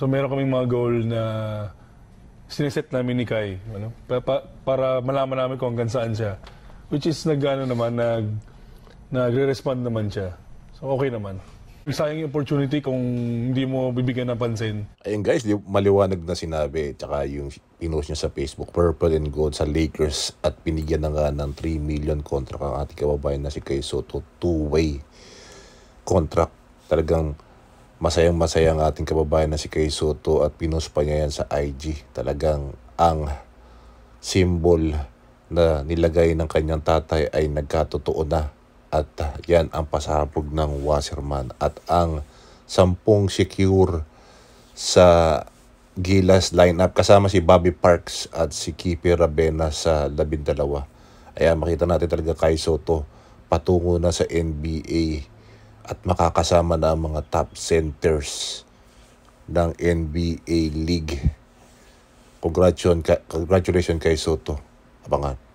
So meron kaming mga goal na siniset namin ni Kai. Ano? Para, pa, para malaman namin kung hanggang saan siya. Which is nagano naman, nag, nagre-respond naman siya. So okay naman. Sayang yung opportunity kung hindi mo bibigyan ng pansin. Ayun guys, maliwanag na sinabi. Tsaka yung pinost niya sa Facebook, Purple and Gold sa Lakers at pinigyan na nga ng 3 million contract ang ating kababayan na si Kai Soto. Two-way contract. Talagang Masayang masaya ang ating kababayan na si Kay Soto at pinos pa niya yan sa IG. Talagang ang symbol na nilagay ng kanyang tatay ay nagkatotoo na. At yan ang pasabog ng Wasserman. At ang sampung secure sa Gilas lineup kasama si Bobby Parks at si Kipi Rabena sa labindalawa. Ayan, makita natin talaga kay Soto patungo na sa NBA at makakasama na ang mga top centers ng NBA League. Congratulations, congratulations kay Soto. Abangan.